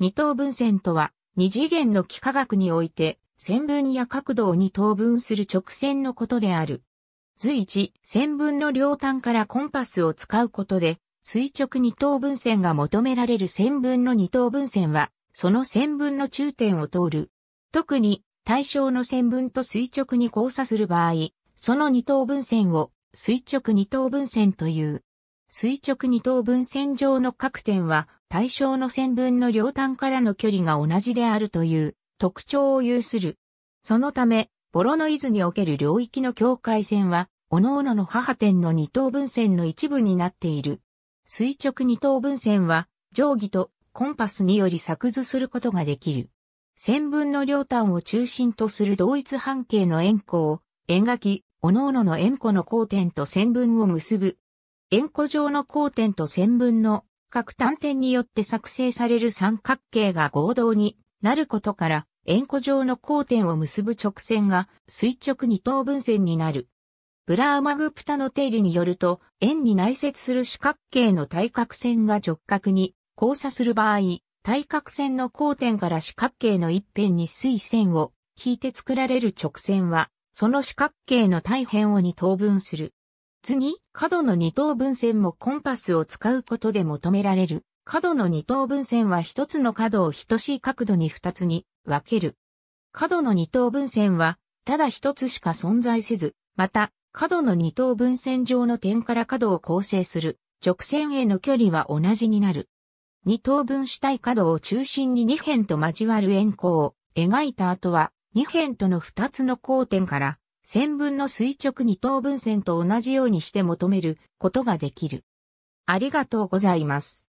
二等分線とは、二次元の幾何学において、線分や角度を二等分する直線のことである。随一、線分の両端からコンパスを使うことで、垂直二等分線が求められる線分の二等分線は、その線分の中点を通る。特に、対象の線分と垂直に交差する場合、その二等分線を垂直二等分線という。垂直二等分線上の各点は対象の線分の両端からの距離が同じであるという特徴を有する。そのため、ボロノイズにおける領域の境界線は、各々の母点の二等分線の一部になっている。垂直二等分線は、定規とコンパスにより作図することができる。線分の両端を中心とする同一半径の円弧を、円書き、各々の円弧の交点と線分を結ぶ円弧状の交点と線分の各端点によって作成される三角形が合同になることから、円弧状の交点を結ぶ直線が垂直二等分線になる。ブラーマグプタの定理によると、円に内接する四角形の対角線が直角に交差する場合、対角線の交点から四角形の一辺に垂線を引いて作られる直線は、その四角形の対辺を二等分する。次、角の二等分線もコンパスを使うことで求められる。角の二等分線は一つの角を等しい角度に二つに分ける。角の二等分線は、ただ一つしか存在せず、また、角の二等分線上の点から角を構成する直線への距離は同じになる。二等分したい角を中心に二辺と交わる円弧を描いた後は、二辺との二つの交点から線分の垂直二等分線と同じようにして求めることができる。ありがとうございます。